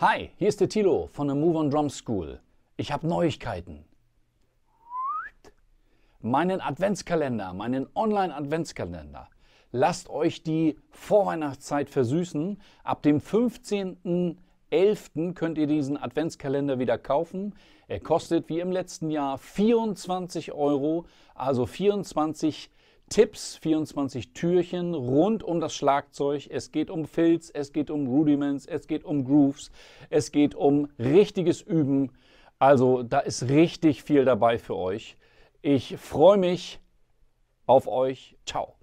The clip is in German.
Hi, hier ist der Tilo von der Move on Drum School. Ich habe Neuigkeiten. Meinen Adventskalender, meinen Online-Adventskalender. Lasst euch die Vorweihnachtszeit versüßen. Ab dem 15.11. könnt ihr diesen Adventskalender wieder kaufen. Er kostet wie im letzten Jahr 24 Euro, also 24 Euro. Tipps, 24 Türchen rund um das Schlagzeug. Es geht um Filz, es geht um Rudiments, es geht um Grooves, es geht um richtiges Üben. Also da ist richtig viel dabei für euch. Ich freue mich auf euch. Ciao.